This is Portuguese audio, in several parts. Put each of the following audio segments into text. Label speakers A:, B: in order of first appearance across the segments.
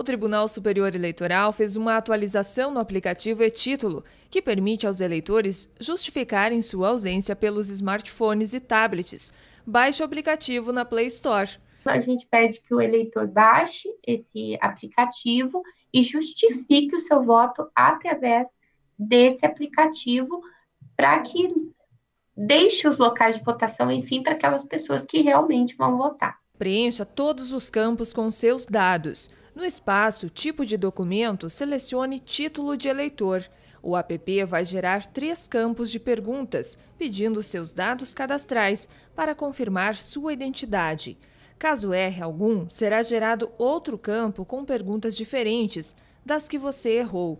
A: O Tribunal Superior Eleitoral fez uma atualização no aplicativo e-Título, que permite aos eleitores justificarem sua ausência pelos smartphones e tablets.
B: Baixe o aplicativo na Play Store. A gente pede que o eleitor baixe esse aplicativo e justifique o seu voto através desse aplicativo para que deixe os locais de votação, enfim, para aquelas pessoas que realmente vão votar. Preencha todos os campos com seus dados. No
A: espaço Tipo de documento, selecione Título de eleitor. O app vai gerar três campos de perguntas, pedindo seus dados cadastrais para confirmar sua identidade. Caso erre algum, será gerado outro campo com perguntas diferentes das que você errou.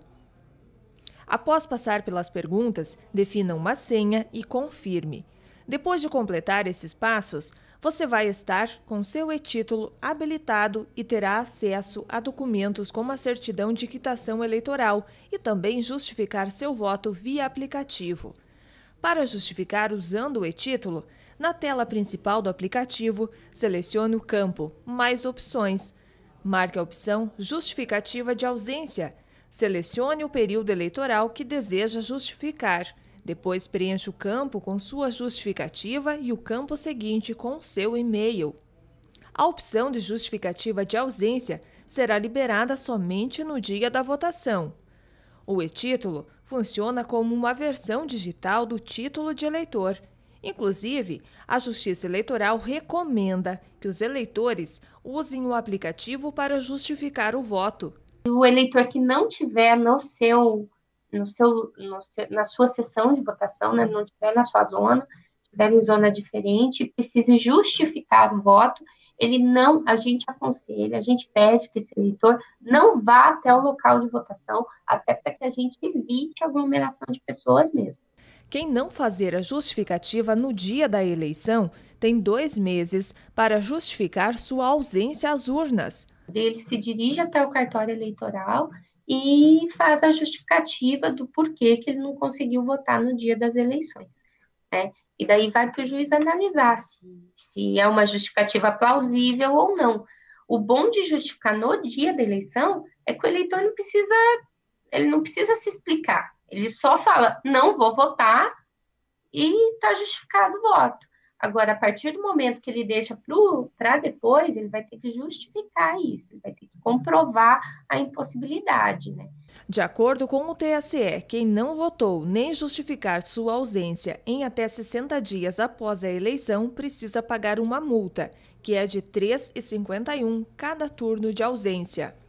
A: Após passar pelas perguntas, defina uma senha e confirme. Depois de completar esses passos, você vai estar com seu e-título habilitado e terá acesso a documentos como a certidão de quitação eleitoral e também justificar seu voto via aplicativo. Para justificar usando o e-título, na tela principal do aplicativo, selecione o campo Mais opções. Marque a opção Justificativa de ausência. Selecione o período eleitoral que deseja justificar. Depois preencha o campo com sua justificativa e o campo seguinte com seu e-mail. A opção de justificativa de ausência será liberada somente no dia da votação. O e-título funciona como uma versão digital do título de eleitor. Inclusive, a Justiça Eleitoral recomenda que os eleitores usem o aplicativo para justificar
B: o voto. O eleitor que não tiver no seu no seu, no seu, na sua sessão de votação, né, não estiver na sua zona, estiver em zona diferente, precise justificar o voto, ele não, a gente aconselha, a gente pede que esse eleitor não vá até o local de votação, até para que a gente evite a aglomeração de pessoas mesmo.
A: Quem não fazer a justificativa no dia da eleição tem dois meses para justificar sua ausência às urnas. Ele se dirige
B: até o cartório eleitoral e faz a justificativa do porquê que ele não conseguiu votar no dia das eleições. Né? E daí vai para o juiz analisar se, se é uma justificativa plausível ou não. O bom de justificar no dia da eleição é que o eleitor não precisa, ele não precisa se explicar. Ele só fala, não vou votar e está justificado o voto. Agora, a partir do momento que ele deixa para depois, ele vai ter que justificar isso, ele vai ter que comprovar a impossibilidade, né? De acordo com o TSE, quem não votou
A: nem justificar sua ausência em até 60 dias após a eleição precisa pagar uma multa, que é de R$ 3,51 cada turno de ausência.